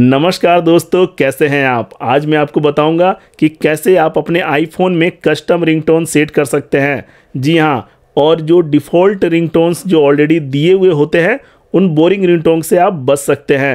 नमस्कार दोस्तों कैसे हैं आप आज मैं आपको बताऊंगा कि कैसे आप अपने आईफोन में कस्टम रिंगटोन सेट कर सकते हैं जी हाँ और जो डिफ़ॉल्ट रिंगटोन्स जो ऑलरेडी दिए हुए होते हैं उन बोरिंग रिंगटोन से आप बच सकते हैं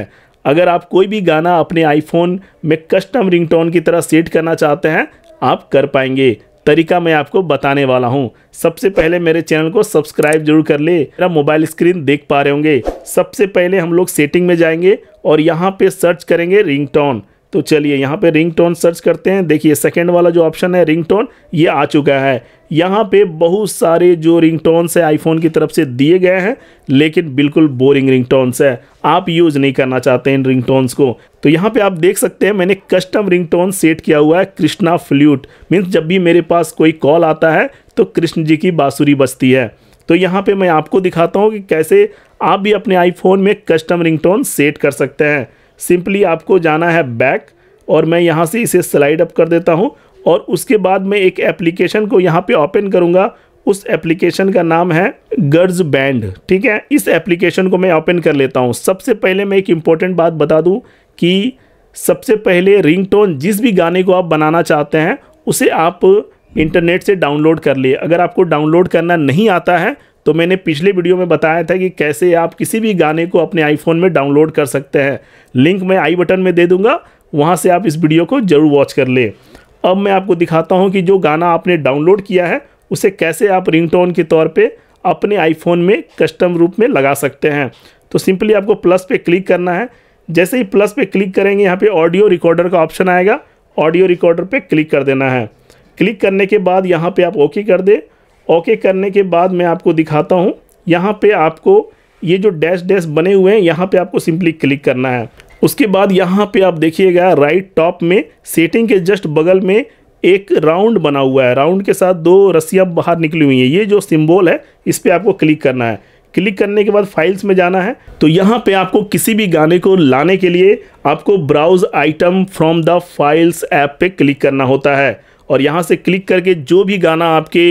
अगर आप कोई भी गाना अपने आईफोन में कस्टम रिंगटोन की तरह सेट करना चाहते हैं आप कर पाएंगे तरीका मैं आपको बताने वाला हूँ सबसे पहले मेरे चैनल को सब्सक्राइब जरूर कर ले मेरा मोबाइल स्क्रीन देख पा रहे होंगे सबसे पहले हम लोग सेटिंग में जाएंगे और यहाँ पे सर्च करेंगे रिंगटोन तो चलिए यहाँ पे रिंगटोन सर्च करते हैं देखिए सेकंड वाला जो ऑप्शन है रिंगटोन ये आ चुका है यहाँ पे बहुत सारे जो रिंगटोन्स है आईफोन की तरफ से दिए गए हैं लेकिन बिल्कुल बोरिंग रिंगटोन्स है आप यूज़ नहीं करना चाहते हैं इन रिंगटोन्स को तो यहाँ पे आप देख सकते हैं मैंने कस्टम रिंगटोन सेट किया हुआ है कृष्णा फ्ल्यूट मीन्स जब भी मेरे पास कोई कॉल आता है तो कृष्ण जी की बाँसुरी बजती है तो यहाँ पर मैं आपको दिखाता हूँ कि कैसे आप भी अपने आईफोन में कस्टम रिंगटोन सेट कर सकते हैं सिंपली आपको जाना है बैक और मैं यहाँ से इसे स्लाइड अप कर देता हूँ और उसके बाद मैं एक एप्लीकेशन को यहाँ पे ओपन करूँगा उस एप्लीकेशन का नाम है गर्ज बैंड ठीक है इस एप्लीकेशन को मैं ओपन कर लेता हूँ सबसे पहले मैं एक इम्पॉर्टेंट बात बता दूँ कि सबसे पहले रिंगटोन जिस भी गाने को आप बनाना चाहते हैं उसे आप इंटरनेट से डाउनलोड कर लिए अगर आपको डाउनलोड करना नहीं आता है तो मैंने पिछले वीडियो में बताया था कि कैसे आप किसी भी गाने को अपने आईफोन में डाउनलोड कर सकते हैं लिंक मैं आई बटन में दे दूँगा वहाँ से आप इस वीडियो को ज़रूर वॉच कर लें अब मैं आपको दिखाता हूँ कि जो गाना आपने डाउनलोड किया है उसे कैसे आप रिंगटोन के तौर पर अपने आईफोन में कस्टम रूप में लगा सकते हैं तो सिंपली आपको प्लस पे क्लिक करना है जैसे ही प्लस पे क्लिक करेंगे यहाँ पे ऑडियो रिकॉर्डर का ऑप्शन आएगा ऑडियो रिकॉर्डर पे क्लिक कर देना है क्लिक करने के बाद यहाँ पे आप ओके कर दें ओके करने के बाद मैं आपको दिखाता हूँ यहाँ पे आपको ये जो डैश डैश बने हुए हैं यहाँ पे आपको सिंपली क्लिक करना है उसके बाद यहाँ पे आप देखिएगा राइट टॉप में सेटिंग के जस्ट बगल में एक राउंड बना हुआ है राउंड के साथ दो रस्सियाँ बाहर निकली हुई हैं ये जो सिम्बॉल है इस पर आपको क्लिक करना है क्लिक करने के बाद फाइल्स में जाना है तो यहाँ पे आपको किसी भी गाने को लाने के लिए आपको browse item from the files app पे क्लिक करना होता है और यहाँ से क्लिक करके जो भी गाना आपके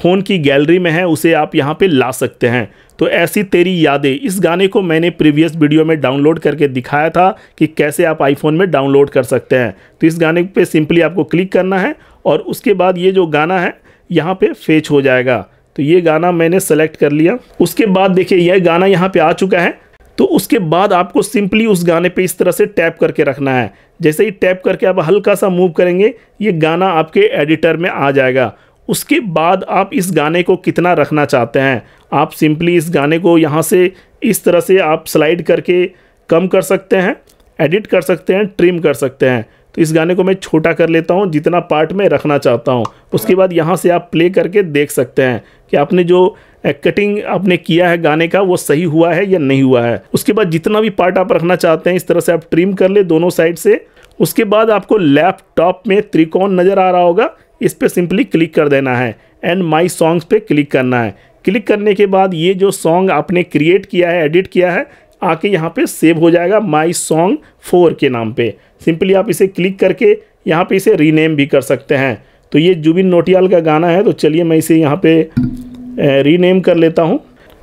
फ़ोन की गैलरी में है उसे आप यहाँ पे ला सकते हैं तो ऐसी तेरी यादें इस गाने को मैंने प्रीवियस वीडियो में डाउनलोड करके दिखाया था कि कैसे आप आईफोन में डाउनलोड कर सकते हैं तो इस गाने पे सिंपली आपको क्लिक करना है और उसके बाद ये जो गाना है यहाँ पे फेच हो जाएगा तो ये गाना मैंने सेलेक्ट कर लिया उसके बाद देखिए यह गाना यहाँ पर आ चुका है तो उसके बाद आपको सिंपली उस गाने पर इस तरह से टैप करके रखना है जैसे ही टैप करके आप हल्का सा मूव करेंगे ये गाना आपके एडिटर में आ जाएगा उसके बाद आप इस गाने को कितना रखना चाहते हैं आप सिंपली इस गाने को यहाँ से इस तरह से आप स्लाइड करके कम कर सकते हैं एडिट कर सकते हैं ट्रिम कर सकते हैं तो इस गाने को मैं छोटा कर लेता हूँ जितना पार्ट में रखना चाहता हूँ उसके बाद यहाँ से आप प्ले करके देख सकते हैं कि आपने जो कटिंग आपने किया है गाने का वो सही हुआ है या नहीं हुआ है उसके बाद जितना भी पार्ट आप रखना चाहते हैं इस तरह से आप ट्रिम कर ले दोनों साइड से उसके बाद आपको लैपटॉप में त्रिकोण नज़र आ रहा होगा इस पर सिंपली क्लिक कर देना है एंड माई सॉन्ग्स पे क्लिक करना है क्लिक करने के बाद ये जो सॉन्ग आपने क्रिएट किया है एडिट किया है आके यहाँ पे सेव हो जाएगा माई सॉन्ग फोर के नाम पे सिंपली आप इसे क्लिक करके यहाँ पे इसे रीनेम भी कर सकते हैं तो ये जुबिन नोटियाल का गाना है तो चलिए मैं इसे यहाँ पर रीनेम कर लेता हूँ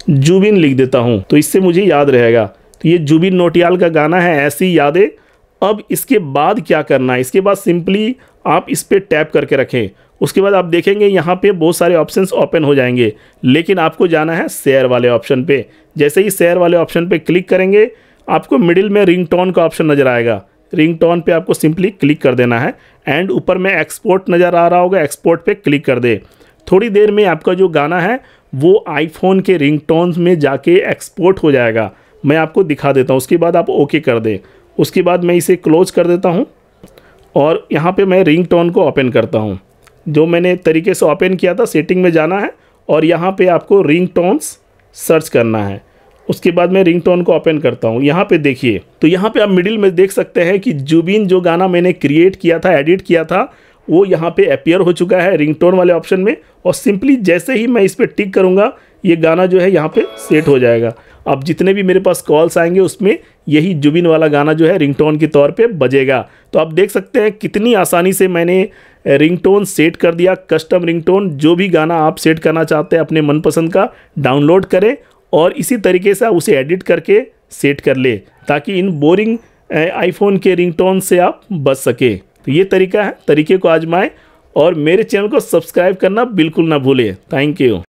जुबिन लिख देता हूँ तो इससे मुझे याद रहेगा तो ये जुबिन नोटियाल का गाना है ऐसी यादें अब इसके बाद क्या करना है इसके बाद सिंपली आप इस पर टैप करके रखें उसके बाद आप देखेंगे यहाँ पे बहुत सारे ऑप्शंस ओपन हो जाएंगे लेकिन आपको जाना है शेयर वाले ऑप्शन पे जैसे ही शेयर वाले ऑप्शन पे क्लिक करेंगे आपको मिडिल में रिंगटोन का ऑप्शन नज़र आएगा रिंगटोन पे आपको सिंपली क्लिक कर देना है एंड ऊपर में एक्सपोर्ट नज़र आ रहा होगा एक्सपोर्ट पर क्लिक कर दे थोड़ी देर में आपका जो गाना है वो आईफोन के रिंग में जाके एक्सपोर्ट हो जाएगा मैं आपको दिखा देता हूँ उसके बाद आप ओके कर दें उसके बाद मैं इसे क्लोज कर देता हूँ और यहाँ पे मैं रिंग टोन को ओपन करता हूँ जो मैंने तरीके से ओपन किया था सेटिंग में जाना है और यहाँ पे आपको रिंग टोन्स सर्च करना है उसके बाद मैं रिंग टोन को ओपन करता हूँ यहाँ पे देखिए तो यहाँ पे आप मिडिल में देख सकते हैं कि जुबिन जो गाना मैंने क्रिएट किया था एडिट किया था वो यहाँ पे अपियर हो चुका है रिंगटोन वाले ऑप्शन में और सिंपली जैसे ही मैं इस पर टिक करूँगा ये गाना जो है यहाँ पे सेट हो जाएगा अब जितने भी मेरे पास कॉल्स आएंगे उसमें यही जुबिन वाला गाना जो है रिंगटोन के तौर पे बजेगा तो आप देख सकते हैं कितनी आसानी से मैंने रिंगटोन सेट कर दिया कस्टम रिंगटोन जो भी गाना आप सेट करना चाहते हैं अपने मनपसंद का डाउनलोड करें और इसी तरीके से उसे एडिट करके सेट कर ले ताकि इन बोरिंग आईफोन के रिंगटोन से आप बच सकें तो ये तरीका है तरीके को आजमाएं और मेरे चैनल को सब्सक्राइब करना बिल्कुल ना भूलें थैंक यू